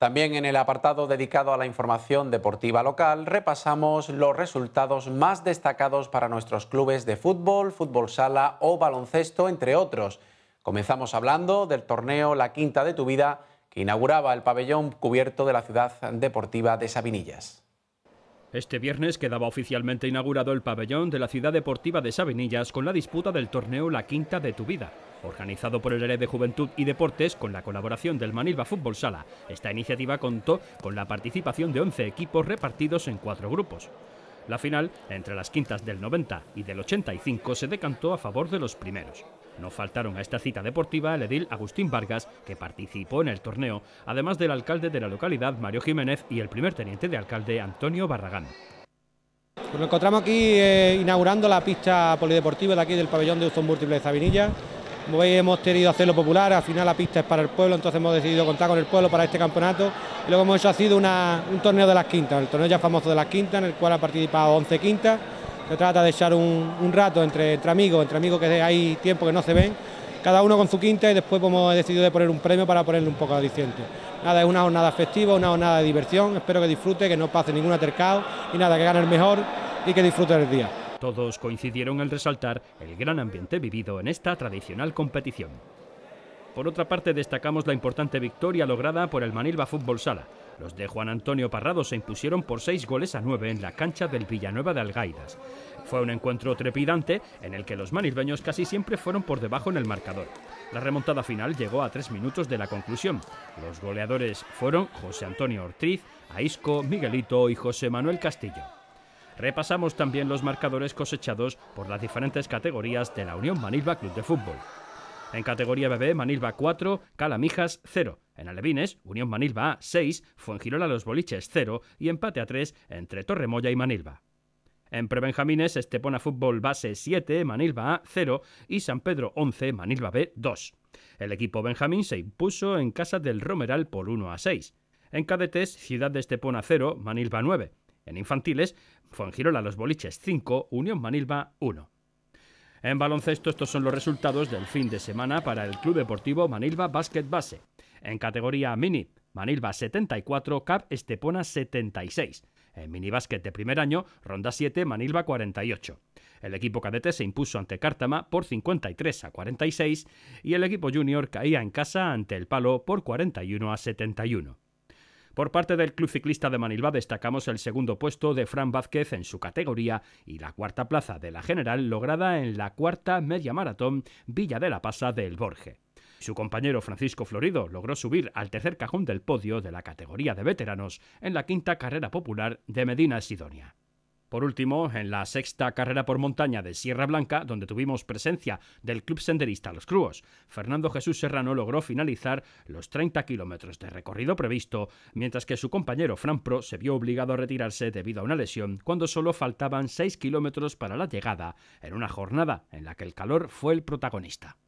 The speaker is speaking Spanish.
También en el apartado dedicado a la información deportiva local repasamos los resultados más destacados para nuestros clubes de fútbol, fútbol sala o baloncesto, entre otros. Comenzamos hablando del torneo La Quinta de tu Vida, que inauguraba el pabellón cubierto de la ciudad deportiva de Sabinillas. Este viernes quedaba oficialmente inaugurado el pabellón de la ciudad deportiva de Sabinillas con la disputa del torneo La Quinta de tu Vida. Organizado por el here de Juventud y Deportes con la colaboración del Manilva Fútbol Sala, esta iniciativa contó con la participación de 11 equipos repartidos en cuatro grupos. La final, entre las quintas del 90 y del 85, se decantó a favor de los primeros. No faltaron a esta cita deportiva el edil Agustín Vargas, que participó en el torneo, además del alcalde de la localidad, Mario Jiménez, y el primer teniente de alcalde, Antonio Barragán. nos pues encontramos aquí eh, inaugurando la pista polideportiva de aquí del pabellón de uso múltiple de Sabinilla. Como veis hemos tenido hacerlo popular, al final la pista es para el pueblo, entonces hemos decidido contar con el pueblo para este campeonato. Y lo hemos hecho ha sido un torneo de las quintas, el torneo ya famoso de las quintas, en el cual ha participado 11 quintas se trata de echar un, rato entre, amigos, entre amigos que hay tiempo que no se ven, cada uno con su quinta y después hemos decidido de poner un premio para ponerle un poco de Nada, es una jornada festiva, una jornada de diversión, espero que disfrute, que no pase ningún atercado y nada, que gane el mejor y que disfrute el día. Todos coincidieron en resaltar el gran ambiente vivido en esta tradicional competición. Por otra parte, destacamos la importante victoria lograda por el Manilva Fútbol Sala, los de Juan Antonio Parrado se impusieron por seis goles a nueve en la cancha del Villanueva de Algaidas. Fue un encuentro trepidante en el que los Manilbeños casi siempre fueron por debajo en el marcador. La remontada final llegó a tres minutos de la conclusión. Los goleadores fueron José Antonio Ortiz, Aisco, Miguelito y José Manuel Castillo. Repasamos también los marcadores cosechados por las diferentes categorías de la Unión Manilba Club de Fútbol. En categoría BB, Manilba 4, Calamijas 0. En Alevines, Unión Manilva A 6, Fuengirola Los Boliches 0 y empate a 3 entre Torremoya y Manilva. En Prebenjamines, Estepona Fútbol Base 7, Manilva A 0 y San Pedro 11, Manilva B 2. El equipo Benjamín se impuso en casa del Romeral por 1 a 6. En cadetes, Ciudad de Estepona 0, Manilva 9. En infantiles, Fuengirola Los Boliches 5, Unión Manilva 1. En baloncesto estos son los resultados del fin de semana para el Club Deportivo Manilva Basket Base. En categoría mini, Manilva 74, Cap Estepona 76. En minibásquet de primer año, ronda 7, Manilva 48. El equipo cadete se impuso ante Cártama por 53 a 46 y el equipo junior caía en casa ante el Palo por 41 a 71. Por parte del Club Ciclista de Manilva destacamos el segundo puesto de Fran Vázquez en su categoría y la cuarta plaza de la general lograda en la cuarta media maratón Villa de la Pasa del Borge. Su compañero Francisco Florido logró subir al tercer cajón del podio de la categoría de veteranos en la quinta carrera popular de Medina Sidonia. Por último, en la sexta carrera por montaña de Sierra Blanca, donde tuvimos presencia del club senderista Los Crúos, Fernando Jesús Serrano logró finalizar los 30 kilómetros de recorrido previsto, mientras que su compañero Fran Pro se vio obligado a retirarse debido a una lesión cuando solo faltaban 6 kilómetros para la llegada, en una jornada en la que el calor fue el protagonista.